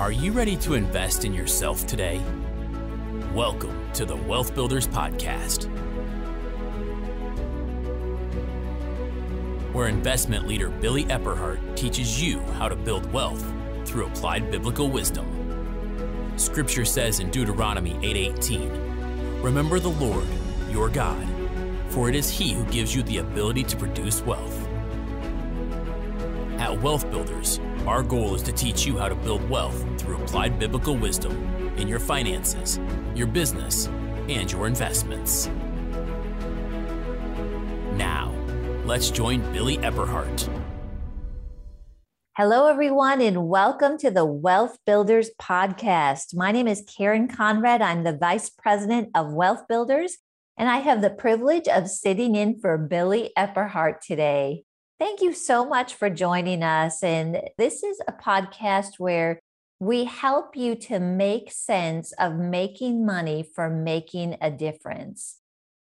Are you ready to invest in yourself today? Welcome to the Wealth Builders Podcast, where investment leader Billy Epperhart teaches you how to build wealth through applied biblical wisdom. Scripture says in Deuteronomy 8:18, "Remember the Lord, your God, for it is he who gives you the ability to produce wealth." At Wealth Builders, our goal is to teach you how to build wealth through applied biblical wisdom in your finances, your business, and your investments. Now, let's join Billy Epperhart. Hello, everyone, and welcome to the Wealth Builders Podcast. My name is Karen Conrad. I'm the Vice President of Wealth Builders, and I have the privilege of sitting in for Billy Epperhart today. Thank you so much for joining us. And this is a podcast where we help you to make sense of making money for making a difference.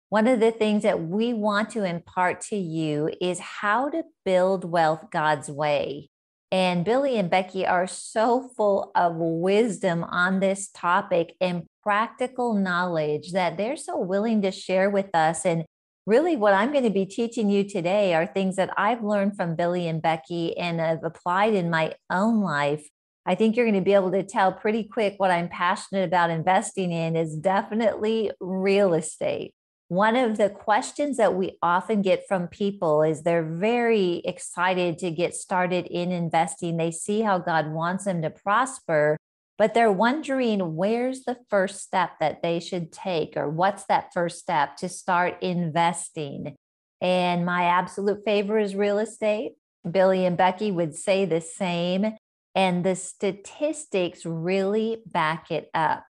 One of the things that we want to impart to you is how to build wealth God's way. And Billy and Becky are so full of wisdom on this topic and practical knowledge that they're so willing to share with us. And really what I'm going to be teaching you today are things that I've learned from Billy and Becky and have applied in my own life. I think you're going to be able to tell pretty quick what I'm passionate about investing in is definitely real estate. One of the questions that we often get from people is they're very excited to get started in investing. They see how God wants them to prosper, but they're wondering where's the first step that they should take or what's that first step to start investing. And my absolute favorite is real estate. Billy and Becky would say the same, and the statistics really back it up.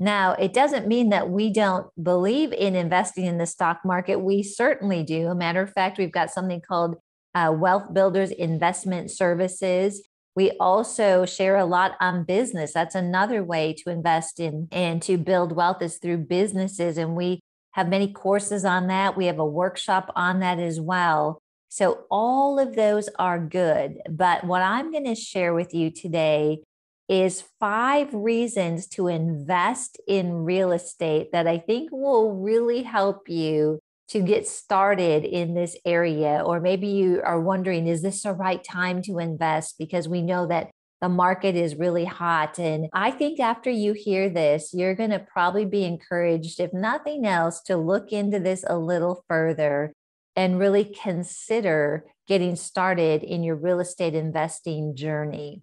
Now, it doesn't mean that we don't believe in investing in the stock market. We certainly do. Matter of fact, we've got something called uh, Wealth Builders Investment Services. We also share a lot on business. That's another way to invest in and to build wealth is through businesses. And we have many courses on that. We have a workshop on that as well. So, all of those are good. But what I'm going to share with you today is five reasons to invest in real estate that I think will really help you to get started in this area? Or maybe you are wondering, is this the right time to invest? Because we know that the market is really hot. And I think after you hear this, you're going to probably be encouraged, if nothing else, to look into this a little further and really consider getting started in your real estate investing journey.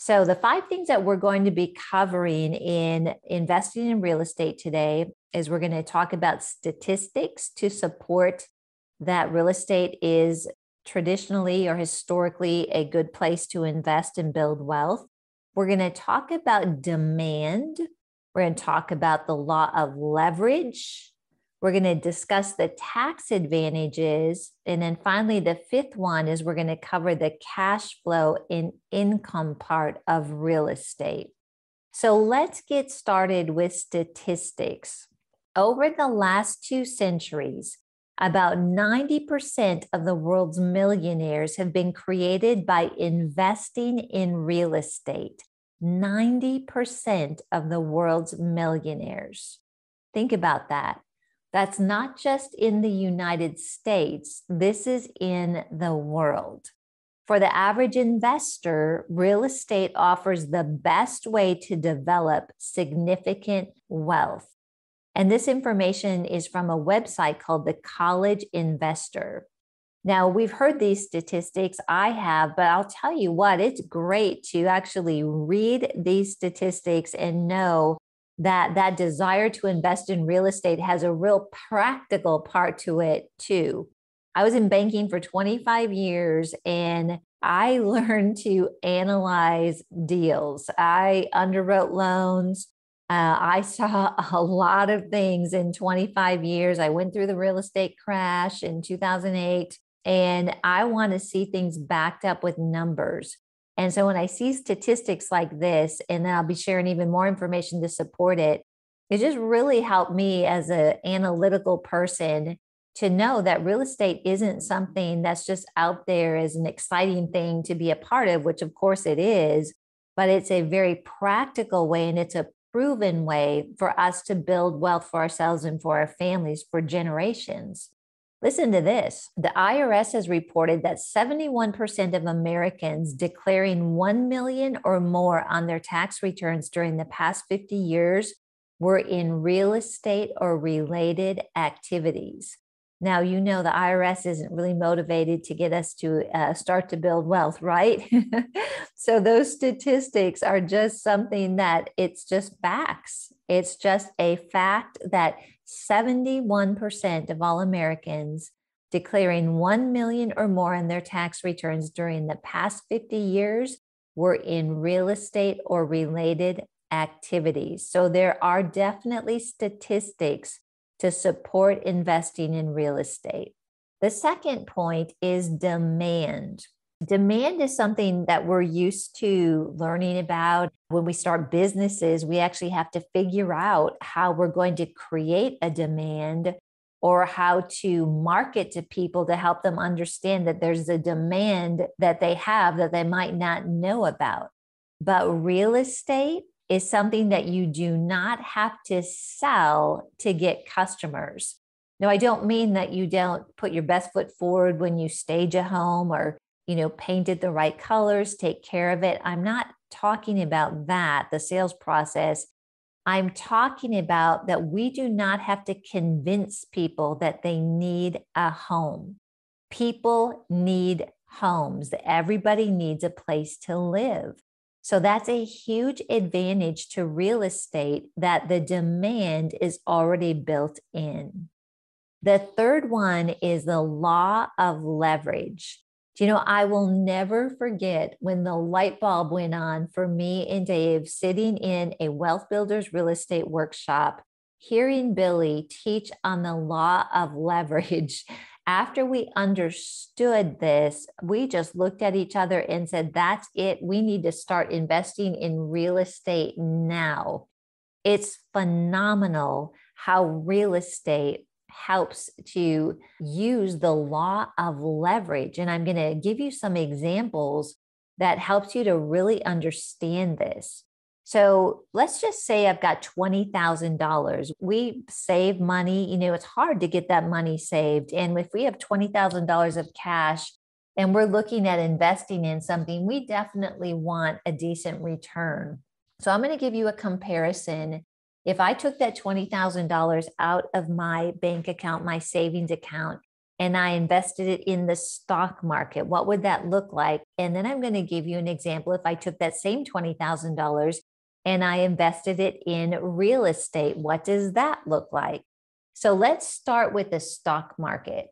So, the five things that we're going to be covering in investing in real estate today is we're going to talk about statistics to support that real estate is traditionally or historically a good place to invest and build wealth. We're going to talk about demand. We're going to talk about the law of leverage. We're going to discuss the tax advantages. And then finally, the fifth one is we're going to cover the cash flow and income part of real estate. So let's get started with statistics over the last two centuries, about 90% of the world's millionaires have been created by investing in real estate. 90% of the world's millionaires. Think about that. That's not just in the United States, this is in the world. For the average investor, real estate offers the best way to develop significant wealth. And this information is from a website called the College Investor. Now, we've heard these statistics, I have, but I'll tell you what, it's great to actually read these statistics and know that that desire to invest in real estate has a real practical part to it, too. I was in banking for 25 years and I learned to analyze deals. I underwrote loans. Uh, I saw a lot of things in 25 years. I went through the real estate crash in 2008, and I want to see things backed up with numbers. And so when I see statistics like this, and then I'll be sharing even more information to support it, it just really helped me as an analytical person to know that real estate isn't something that's just out there as an exciting thing to be a part of, which of course it is, but it's a very practical way and it's a proven way for us to build wealth for ourselves and for our families for generations. Listen to this. The IRS has reported that 71% of Americans declaring 1 million or more on their tax returns during the past 50 years were in real estate or related activities. Now, you know, the IRS isn't really motivated to get us to uh, start to build wealth, right? so, those statistics are just something that it's just facts. It's just a fact that 71% of all Americans declaring 1 million or more in their tax returns during the past 50 years were in real estate or related activities. So, there are definitely statistics to support investing in real estate. The second point is demand. Demand is something that we're used to learning about. When we start businesses, we actually have to figure out how we're going to create a demand or how to market to people to help them understand that there's a demand that they have that they might not know about. But real estate is something that you do not have to sell to get customers. Now, I don't mean that you don't put your best foot forward when you stage a home or, you know, paint it the right colors, take care of it. I'm not talking about that, the sales process. I'm talking about that we do not have to convince people that they need a home. People need homes, everybody needs a place to live. So that's a huge advantage to real estate that the demand is already built in. The third one is the law of leverage. Do you know, I will never forget when the light bulb went on for me and Dave sitting in a wealth builders real estate workshop, hearing Billy teach on the law of leverage after we understood this, we just looked at each other and said, That's it. We need to start investing in real estate now. It's phenomenal how real estate helps to use the law of leverage. And I'm going to give you some examples that helps you to really understand this. So let's just say I've got $20,000. We save money. You know, it's hard to get that money saved. And if we have $20,000 of cash and we're looking at investing in something, we definitely want a decent return. So I'm going to give you a comparison. If I took that $20,000 out of my bank account, my savings account, and I invested it in the stock market, what would that look like? And then I'm going to give you an example. If I took that same $20,000 and I invested it in real estate. What does that look like? So let's start with the stock market.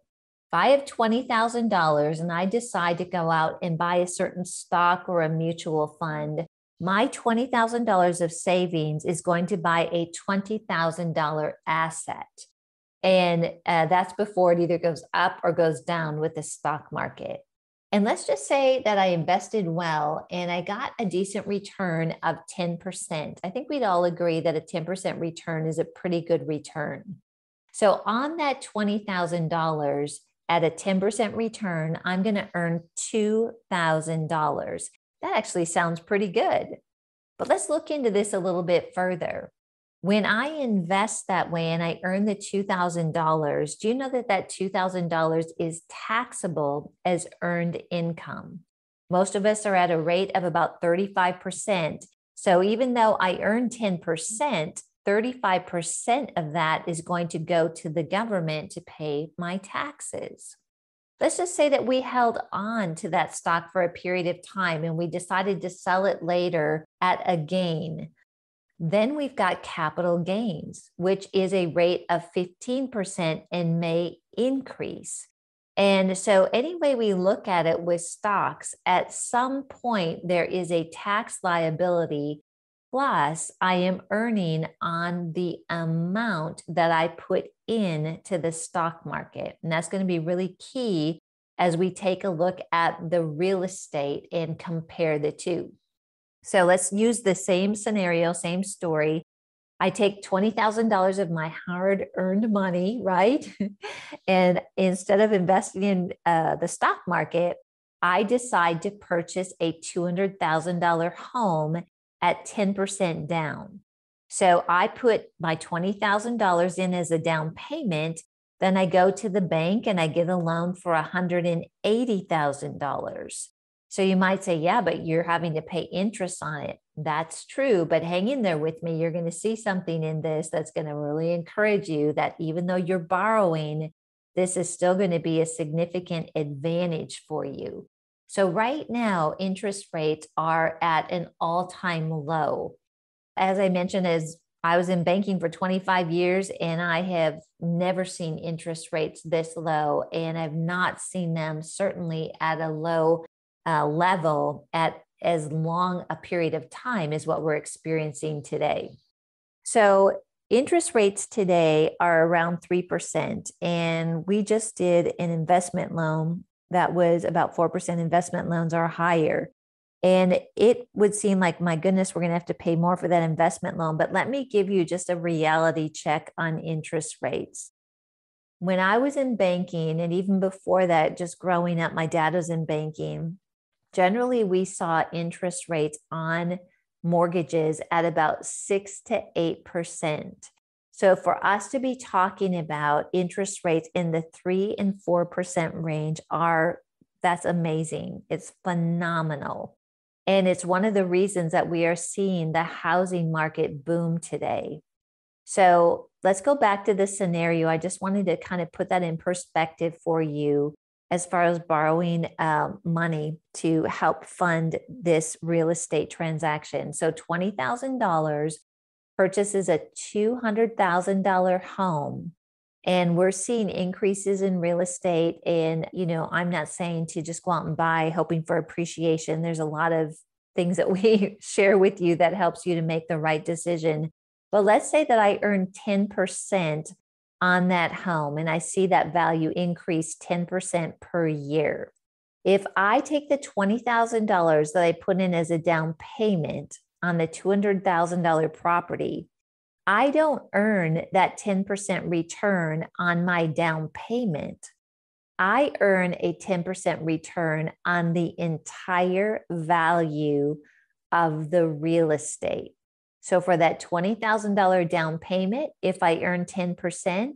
If I have $20,000 and I decide to go out and buy a certain stock or a mutual fund, my $20,000 of savings is going to buy a $20,000 asset. And uh, that's before it either goes up or goes down with the stock market. And let's just say that I invested well and I got a decent return of 10%. I think we'd all agree that a 10% return is a pretty good return. So on that $20,000 at a 10% return, I'm going to earn $2,000. That actually sounds pretty good. But let's look into this a little bit further when I invest that way and I earn the $2,000, do you know that that $2,000 is taxable as earned income? Most of us are at a rate of about 35%. So even though I earn 10%, 35% of that is going to go to the government to pay my taxes. Let's just say that we held on to that stock for a period of time and we decided to sell it later at a gain then we've got capital gains, which is a rate of 15% and may increase. And so, any way we look at it with stocks, at some point there is a tax liability. Plus, I am earning on the amount that I put in to the stock market. And that's going to be really key as we take a look at the real estate and compare the two. So let's use the same scenario, same story. I take $20,000 of my hard earned money, right? and instead of investing in uh, the stock market, I decide to purchase a $200,000 home at 10% down. So I put my $20,000 in as a down payment. Then I go to the bank and I get a loan for $180,000. So you might say, yeah, but you're having to pay interest on it. That's true. But hang in there with me. You're going to see something in this that's going to really encourage you that even though you're borrowing, this is still going to be a significant advantage for you. So, right now, interest rates are at an all time low. As I mentioned, as I was in banking for 25 years and I have never seen interest rates this low, and I've not seen them certainly at a low uh, level at as long a period of time as what we're experiencing today. So, interest rates today are around 3%. And we just did an investment loan that was about 4%. Investment loans are higher. And it would seem like, my goodness, we're going to have to pay more for that investment loan. But let me give you just a reality check on interest rates. When I was in banking, and even before that, just growing up, my dad was in banking generally we saw interest rates on mortgages at about 6 to 8%. So for us to be talking about interest rates in the 3 and 4% range are that's amazing. It's phenomenal. And it's one of the reasons that we are seeing the housing market boom today. So let's go back to the scenario. I just wanted to kind of put that in perspective for you as far as borrowing um, money to help fund this real estate transaction. So $20,000 purchases a $200,000 home and we're seeing increases in real estate and you know i'm not saying to just go out and buy hoping for appreciation there's a lot of things that we share with you that helps you to make the right decision but let's say that i earn 10% on that home and I see that value increase 10% per year. If I take the $20,000 that I put in as a down payment on the $200,000 property, I don't earn that 10% return on my down payment. I earn a 10% return on the entire value of the real estate. So for that $20,000 down payment, if I earn 10%,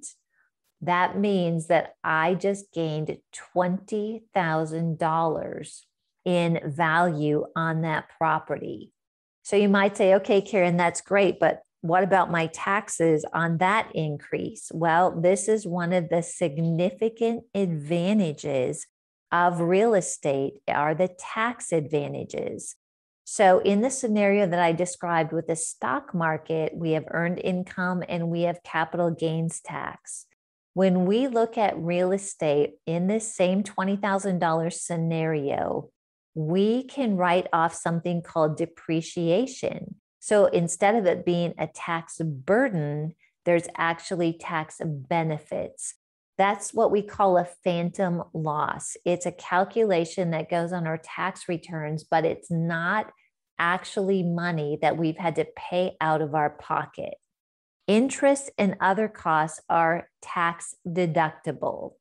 that means that I just gained $20,000 in value on that property. So you might say, okay, Karen, that's great, but what about my taxes on that increase? Well, this is one of the significant advantages of real estate are the tax advantages. So, in the scenario that I described with the stock market, we have earned income and we have capital gains tax. When we look at real estate in this same $20,000 scenario, we can write off something called depreciation. So, instead of it being a tax burden, there's actually tax benefits. That's what we call a phantom loss. It's a calculation that goes on our tax returns, but it's not actually money that we've had to pay out of our pocket. Interest and other costs are tax deductible.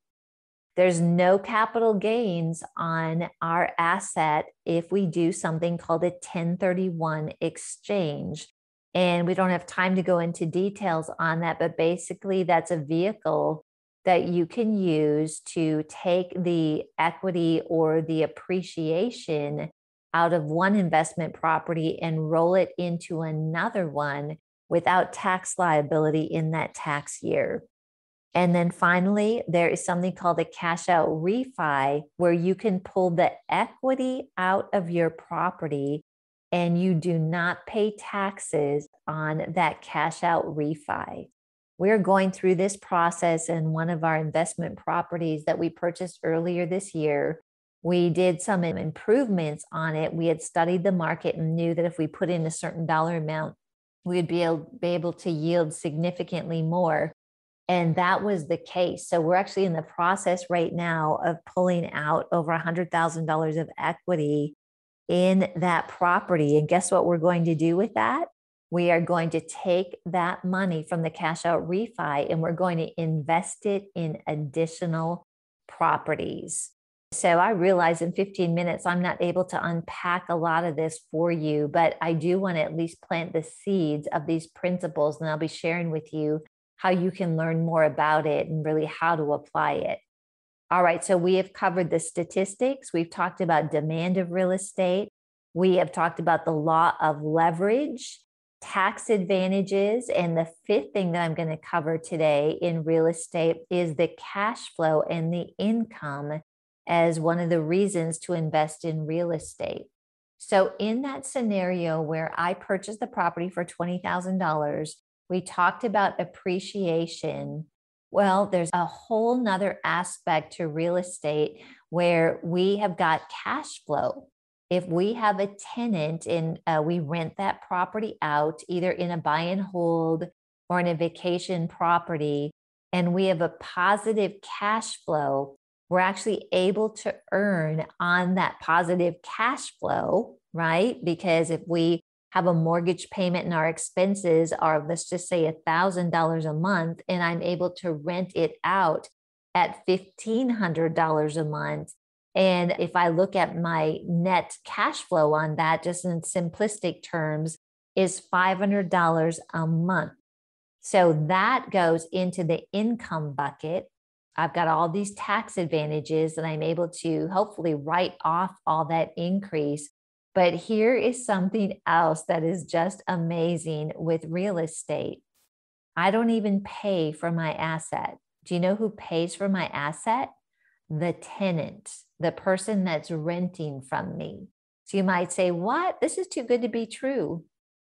There's no capital gains on our asset if we do something called a 1031 exchange. And we don't have time to go into details on that, but basically, that's a vehicle that you can use to take the equity or the appreciation out of one investment property and roll it into another one without tax liability in that tax year. And then finally, there is something called a cash out refi where you can pull the equity out of your property and you do not pay taxes on that cash out refi. We're going through this process in one of our investment properties that we purchased earlier this year we did some improvements on it. We had studied the market and knew that if we put in a certain dollar amount, we would be able, be able to yield significantly more. And that was the case. So we're actually in the process right now of pulling out over $100,000 of equity in that property. And guess what we're going to do with that? We are going to take that money from the cash out refi and we're going to invest it in additional properties. So I realize in 15 minutes, I'm not able to unpack a lot of this for you, but I do want to at least plant the seeds of these principles. And I'll be sharing with you how you can learn more about it and really how to apply it. All right. So we have covered the statistics. We've talked about demand of real estate. We have talked about the law of leverage, tax advantages. And the fifth thing that I'm going to cover today in real estate is the cash flow and the income as one of the reasons to invest in real estate. So, in that scenario where I purchased the property for $20,000, we talked about appreciation. Well, there's a whole nother aspect to real estate where we have got cash flow. If we have a tenant and uh, we rent that property out, either in a buy and hold or in a vacation property, and we have a positive cash flow, we're actually able to earn on that positive cash flow, right? Because if we have a mortgage payment and our expenses are, let's just say, $1,000 a month, and I'm able to rent it out at $1,500 a month. And if I look at my net cash flow on that, just in simplistic terms, is $500 a month. So that goes into the income bucket. I've got all these tax advantages and I'm able to hopefully write off all that increase. But here is something else that is just amazing with real estate. I don't even pay for my asset. Do you know who pays for my asset? The tenant, the person that's renting from me. So you might say, What? This is too good to be true.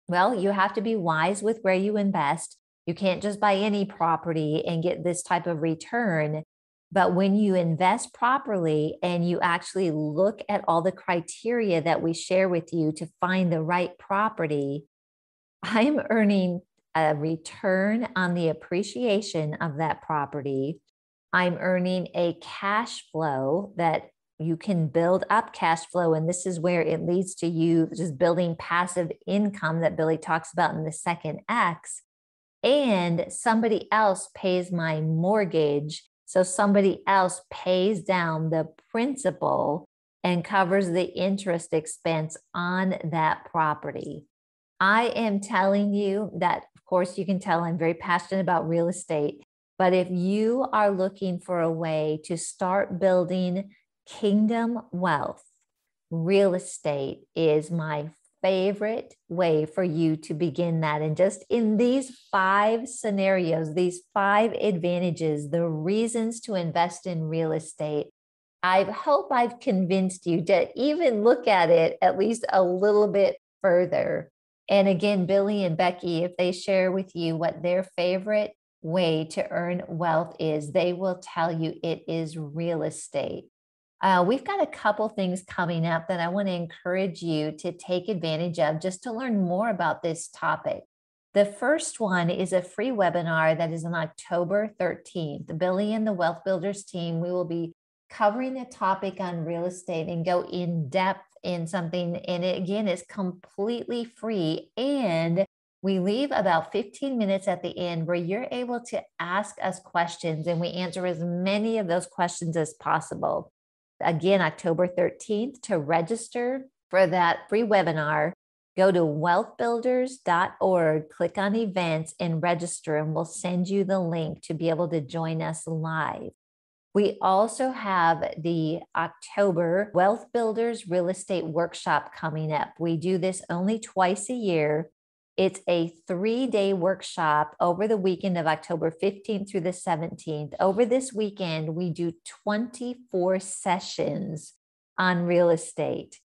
Well, you have to be wise with where you invest you can't just buy any property and get this type of return. But when you invest properly and you actually look at all the criteria that we share with you to find the right property, I'm earning a return on the appreciation of that property. I'm earning a cash flow that you can build up cash flow. And this is where it leads to you just building passive income that Billy talks about in the second X and somebody else pays my mortgage. So somebody else pays down the principal and covers the interest expense on that property. I am telling you that, of course, you can tell I'm very passionate about real estate. But if you are looking for a way to start building kingdom wealth, real estate is my favorite way for you to begin that. And just in these five scenarios, these five advantages, the reasons to invest in real estate, I hope I've convinced you to even look at it at least a little bit further. And again, Billy and Becky, if they share with you what their favorite way to earn wealth is, they will tell you it is real estate. Uh, we've got a couple things coming up that I want to encourage you to take advantage of just to learn more about this topic. The first one is a free webinar that is on October 13th. Billy and the Wealth Builders team, we will be covering the topic on real estate and go in depth in something. And it again it's completely free. And we leave about 15 minutes at the end where you're able to ask us questions and we answer as many of those questions as possible again, October 13th, to register for that free webinar, go to wealthbuilders.org, click on events and register, and we'll send you the link to be able to join us live. We also have the October Wealth Builders Real Estate Workshop coming up. We do this only twice a year. It's a three day workshop over the weekend of October 15th through the 17th. Over this weekend, we do 24 sessions on real estate.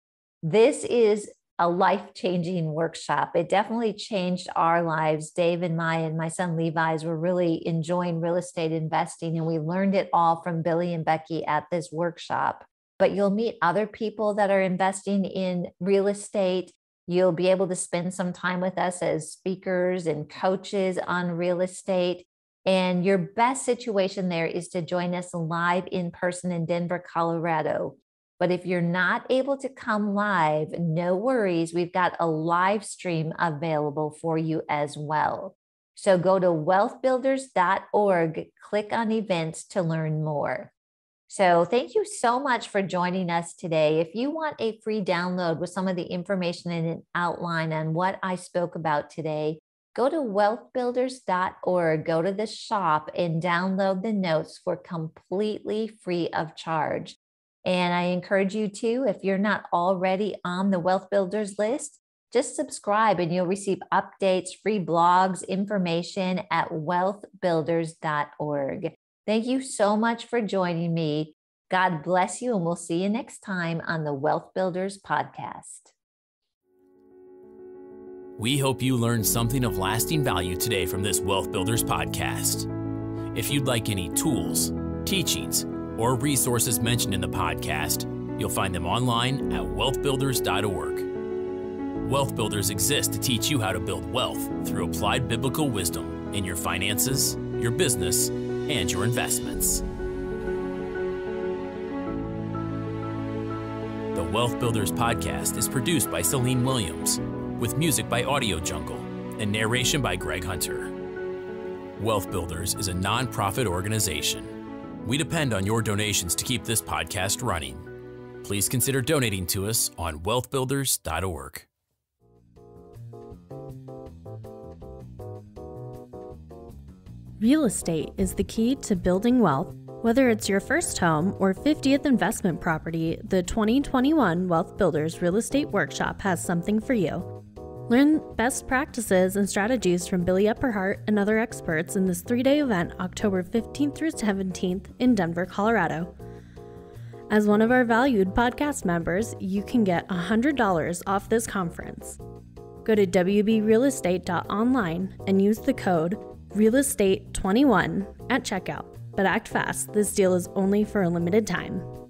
This is a life changing workshop. It definitely changed our lives. Dave and my and my son Levi's were really enjoying real estate investing, and we learned it all from Billy and Becky at this workshop. But you'll meet other people that are investing in real estate. You'll be able to spend some time with us as speakers and coaches on real estate. And your best situation there is to join us live in person in Denver, Colorado. But if you're not able to come live, no worries. We've got a live stream available for you as well. So go to wealthbuilders.org, click on events to learn more. So thank you so much for joining us today. If you want a free download with some of the information and an outline on what I spoke about today, go to wealthbuilders.org, go to the shop and download the notes for completely free of charge. And I encourage you to, if you're not already on the Wealth Builders list, just subscribe and you'll receive updates, free blogs, information at wealthbuilders.org. Thank you so much for joining me. God bless you, and we'll see you next time on the Wealth Builders Podcast. We hope you learned something of lasting value today from this Wealth Builders Podcast. If you'd like any tools, teachings, or resources mentioned in the podcast, you'll find them online at wealthbuilders.org. Wealth Builders exist to teach you how to build wealth through applied biblical wisdom in your finances, your business, and your investments. The Wealth Builders podcast is produced by Celine Williams, with music by Audio Jungle and narration by Greg Hunter. Wealth Builders is a nonprofit organization. We depend on your donations to keep this podcast running. Please consider donating to us on wealthbuilders.org. Real estate is the key to building wealth. Whether it's your first home or 50th investment property, the 2021 Wealth Builders Real Estate Workshop has something for you. Learn best practices and strategies from Billy Upperhart and other experts in this three day event, October 15th through 17th in Denver, Colorado. As one of our valued podcast members, you can get $100 off this conference. Go to wbrealestate.online and use the code Real Estate 21 at checkout. But act fast, this deal is only for a limited time.